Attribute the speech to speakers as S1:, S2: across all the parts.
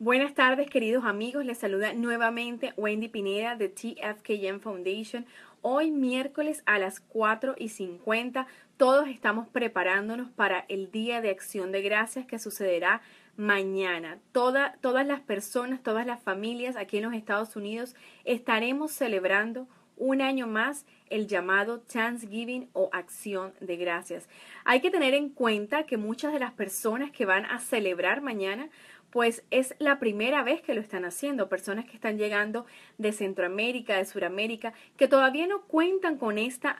S1: Buenas tardes, queridos amigos. Les saluda nuevamente Wendy Pineda de TFKM Foundation. Hoy miércoles a las 4 y 50 todos estamos preparándonos para el Día de Acción de Gracias que sucederá mañana. todas las personas, todas las familias aquí en los Estados Unidos estaremos celebrando un año más el llamado Thanksgiving o acción de gracias. Hay que tener en cuenta que muchas de las personas que van a celebrar mañana pues es la primera vez que lo están haciendo, personas que están llegando de Centroamérica, de Sudamérica, que todavía no cuentan con esta,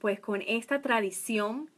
S1: pues con esta tradición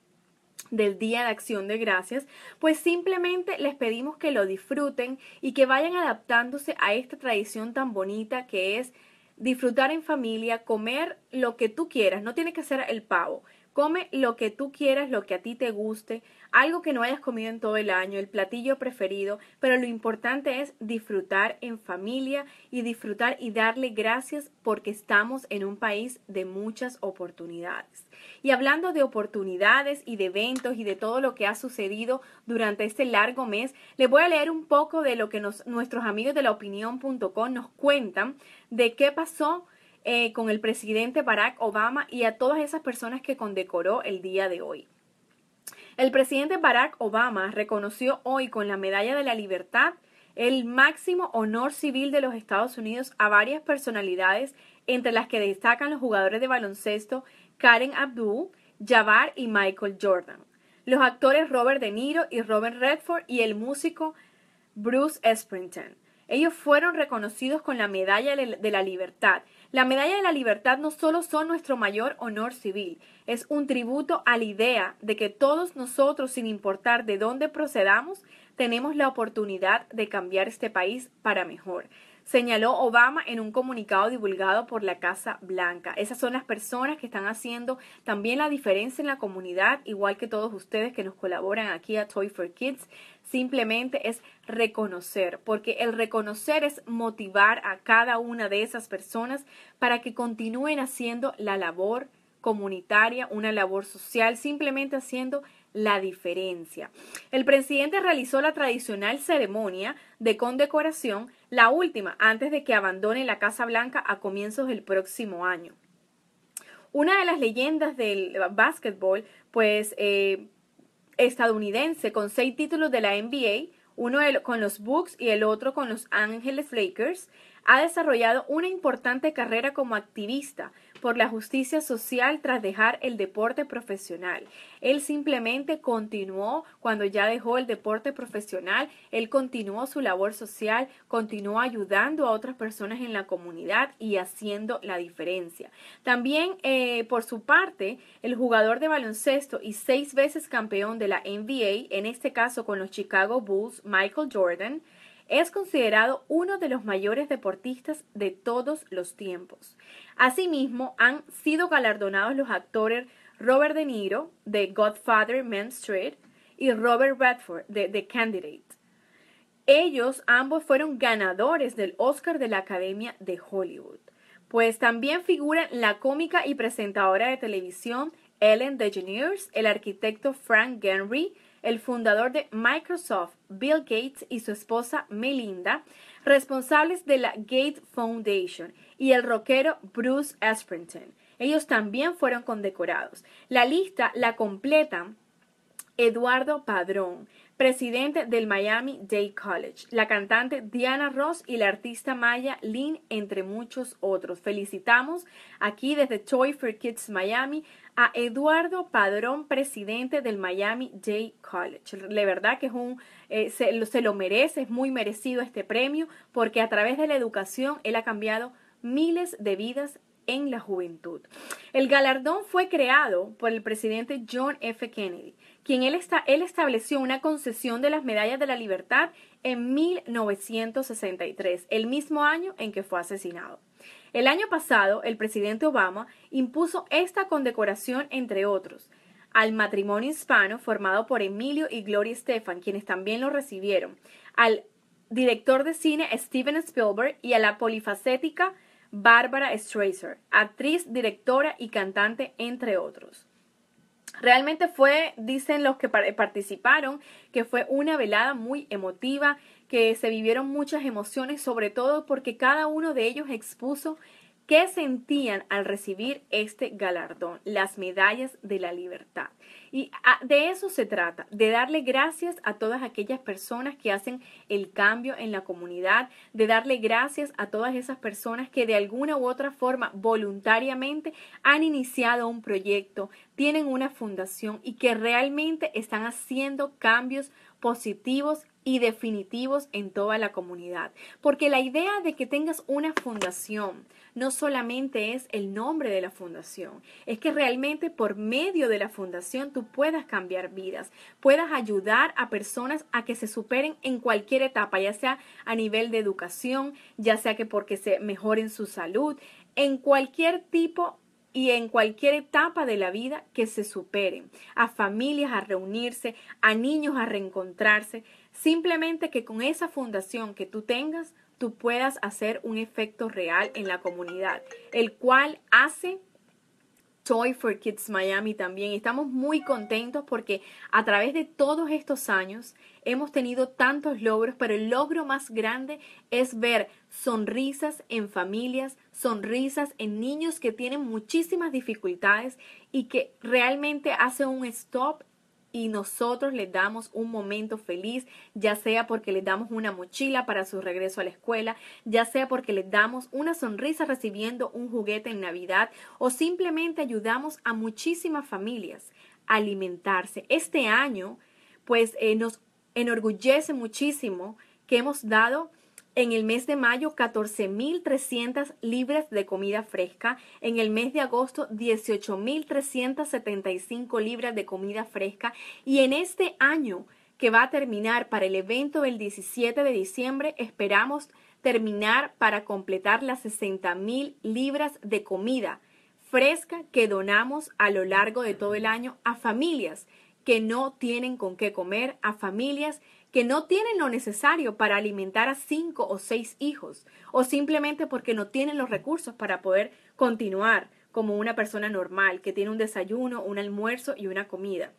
S1: del Día de Acción de Gracias, pues simplemente les pedimos que lo disfruten y que vayan adaptándose a esta tradición tan bonita que es disfrutar en familia, comer lo que tú quieras, no tiene que ser el pavo, Come lo que tú quieras, lo que a ti te guste, algo que no hayas comido en todo el año, el platillo preferido, pero lo importante es disfrutar en familia y disfrutar y darle gracias porque estamos en un país de muchas oportunidades. Y hablando de oportunidades y de eventos y de todo lo que ha sucedido durante este largo mes, les voy a leer un poco de lo que nuestros amigos de la opinión.com nos cuentan de qué pasó eh, con el presidente Barack Obama y a todas esas personas que condecoró el día de hoy. El presidente Barack Obama reconoció hoy con la Medalla de la Libertad el máximo honor civil de los Estados Unidos a varias personalidades, entre las que destacan los jugadores de baloncesto Karen Abdul, Jabbar y Michael Jordan, los actores Robert De Niro y Robert Redford y el músico Bruce Springsteen. Ellos fueron reconocidos con la Medalla de la Libertad, la Medalla de la Libertad no solo son nuestro mayor honor civil, es un tributo a la idea de que todos nosotros, sin importar de dónde procedamos, tenemos la oportunidad de cambiar este país para mejor señaló Obama en un comunicado divulgado por la Casa Blanca. Esas son las personas que están haciendo también la diferencia en la comunidad, igual que todos ustedes que nos colaboran aquí a Toy for Kids. Simplemente es reconocer, porque el reconocer es motivar a cada una de esas personas para que continúen haciendo la labor comunitaria, una labor social, simplemente haciendo la diferencia. El presidente realizó la tradicional ceremonia de condecoración, la última antes de que abandone la Casa Blanca a comienzos del próximo año. Una de las leyendas del básquetbol, pues eh, estadounidense, con seis títulos de la NBA, uno con los Bucks y el otro con los Angeles Lakers, ha desarrollado una importante carrera como activista, por la justicia social tras dejar el deporte profesional. Él simplemente continuó cuando ya dejó el deporte profesional, él continuó su labor social, continuó ayudando a otras personas en la comunidad y haciendo la diferencia. También, eh, por su parte, el jugador de baloncesto y seis veces campeón de la NBA, en este caso con los Chicago Bulls, Michael Jordan, es considerado uno de los mayores deportistas de todos los tiempos. Asimismo, han sido galardonados los actores Robert De Niro de Godfather Main Street y Robert Redford de The Candidate. Ellos ambos fueron ganadores del Oscar de la Academia de Hollywood. Pues también figuran la cómica y presentadora de televisión Ellen DeGeneres, el arquitecto Frank Gehry, el fundador de Microsoft, Bill Gates, y su esposa Melinda, responsables de la Gates Foundation, y el rockero Bruce Springsteen. Ellos también fueron condecorados. La lista la completa Eduardo Padrón, presidente del Miami Jay College, la cantante Diana Ross y la artista maya Lynn, entre muchos otros. Felicitamos aquí desde Toy for Kids Miami a Eduardo Padrón, presidente del Miami Jay College. La verdad que es un, eh, se lo merece, es muy merecido este premio, porque a través de la educación él ha cambiado miles de vidas en la juventud. El galardón fue creado por el presidente John F. Kennedy, quien él, estableció una concesión de las Medallas de la Libertad en 1963, el mismo año en que fue asesinado. El año pasado, el presidente Obama impuso esta condecoración, entre otros, al matrimonio hispano formado por Emilio y Gloria Estefan, quienes también lo recibieron, al director de cine Steven Spielberg y a la polifacética Bárbara Streisand, actriz, directora y cantante, entre otros. Realmente fue, dicen los que participaron, que fue una velada muy emotiva, que se vivieron muchas emociones, sobre todo porque cada uno de ellos expuso ¿Qué sentían al recibir este galardón, las medallas de la libertad? Y ah, de eso se trata, de darle gracias a todas aquellas personas que hacen el cambio en la comunidad, de darle gracias a todas esas personas que de alguna u otra forma voluntariamente han iniciado un proyecto, tienen una fundación y que realmente están haciendo cambios positivos y definitivos en toda la comunidad. Porque la idea de que tengas una fundación no solamente es el nombre de la fundación, es que realmente por medio de la fundación tú puedas cambiar vidas, puedas ayudar a personas a que se superen en cualquier etapa, ya sea a nivel de educación, ya sea que porque se mejoren su salud, en cualquier tipo y en cualquier etapa de la vida que se superen, a familias a reunirse, a niños a reencontrarse Simplemente que con esa fundación que tú tengas, tú puedas hacer un efecto real en la comunidad, el cual hace Toy for Kids Miami también. Estamos muy contentos porque a través de todos estos años hemos tenido tantos logros, pero el logro más grande es ver sonrisas en familias, sonrisas en niños que tienen muchísimas dificultades y que realmente hace un stop y nosotros les damos un momento feliz, ya sea porque les damos una mochila para su regreso a la escuela, ya sea porque les damos una sonrisa recibiendo un juguete en Navidad o simplemente ayudamos a muchísimas familias a alimentarse. Este año, pues eh, nos enorgullece muchísimo que hemos dado en el mes de mayo 14.300 libras de comida fresca, en el mes de agosto 18.375 libras de comida fresca y en este año que va a terminar para el evento del 17 de diciembre esperamos terminar para completar las 60.000 libras de comida fresca que donamos a lo largo de todo el año a familias que no tienen con qué comer, a familias que no tienen lo necesario para alimentar a cinco o seis hijos, o simplemente porque no tienen los recursos para poder continuar como una persona normal, que tiene un desayuno, un almuerzo y una comida.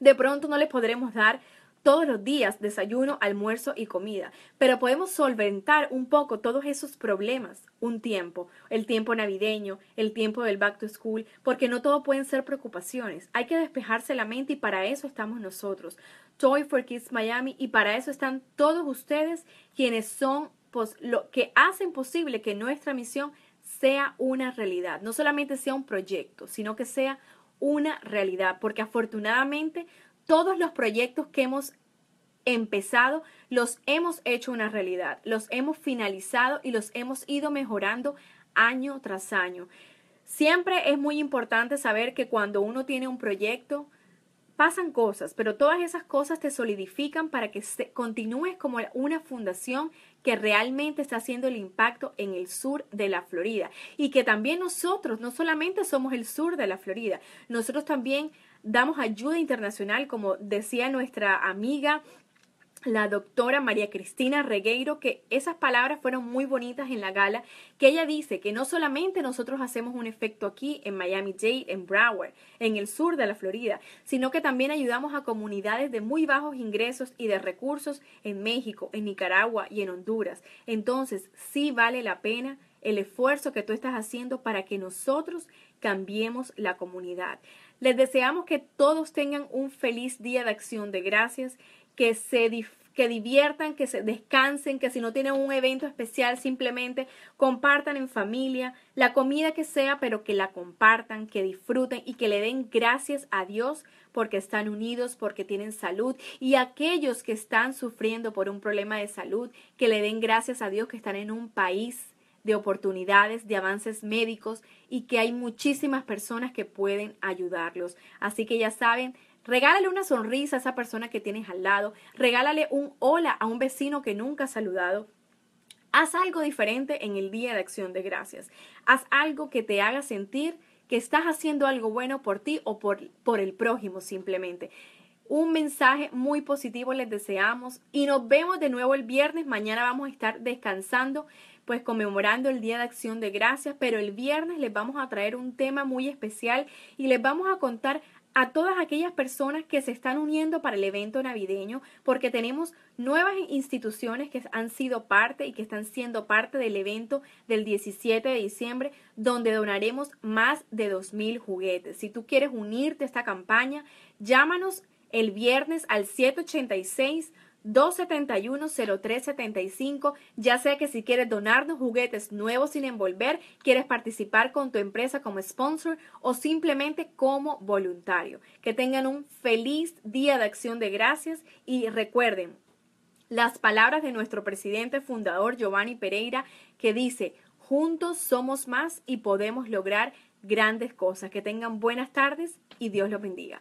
S1: De pronto no les podremos dar todos los días, desayuno, almuerzo y comida. Pero podemos solventar un poco todos esos problemas un tiempo, el tiempo navideño, el tiempo del back to school, porque no todo pueden ser preocupaciones. Hay que despejarse la mente y para eso estamos nosotros. Toy for Kids Miami y para eso están todos ustedes quienes son pues, lo que hacen posible que nuestra misión sea una realidad, no solamente sea un proyecto, sino que sea una realidad, porque afortunadamente todos los proyectos que hemos empezado, los hemos hecho una realidad, los hemos finalizado y los hemos ido mejorando año tras año. Siempre es muy importante saber que cuando uno tiene un proyecto, pasan cosas, pero todas esas cosas te solidifican para que continúes como una fundación que realmente está haciendo el impacto en el sur de la Florida y que también nosotros, no solamente somos el sur de la Florida, nosotros también damos ayuda internacional, como decía nuestra amiga la doctora María Cristina Regueiro, que esas palabras fueron muy bonitas en la gala, que ella dice que no solamente nosotros hacemos un efecto aquí en Miami Jade, en Broward, en el sur de la Florida, sino que también ayudamos a comunidades de muy bajos ingresos y de recursos en México, en Nicaragua y en Honduras. Entonces, sí vale la pena el esfuerzo que tú estás haciendo para que nosotros cambiemos la comunidad. Les deseamos que todos tengan un feliz día de acción de gracias, que se que diviertan, que se descansen, que si no tienen un evento especial simplemente compartan en familia, la comida que sea, pero que la compartan, que disfruten y que le den gracias a Dios porque están unidos, porque tienen salud y aquellos que están sufriendo por un problema de salud, que le den gracias a Dios que están en un país de oportunidades, de avances médicos y que hay muchísimas personas que pueden ayudarlos. Así que ya saben, regálale una sonrisa a esa persona que tienes al lado, regálale un hola a un vecino que nunca ha saludado. Haz algo diferente en el Día de Acción de Gracias. Haz algo que te haga sentir que estás haciendo algo bueno por ti o por, por el prójimo simplemente. Un mensaje muy positivo les deseamos y nos vemos de nuevo el viernes. Mañana vamos a estar descansando pues conmemorando el Día de Acción de Gracias, pero el viernes les vamos a traer un tema muy especial y les vamos a contar a todas aquellas personas que se están uniendo para el evento navideño, porque tenemos nuevas instituciones que han sido parte y que están siendo parte del evento del 17 de diciembre, donde donaremos más de 2.000 juguetes. Si tú quieres unirte a esta campaña, llámanos el viernes al 786. 271-0375. Ya sea que si quieres donarnos juguetes nuevos sin envolver, quieres participar con tu empresa como sponsor o simplemente como voluntario. Que tengan un feliz día de acción de gracias y recuerden las palabras de nuestro presidente fundador Giovanni Pereira que dice, juntos somos más y podemos lograr grandes cosas. Que tengan buenas tardes y Dios los bendiga.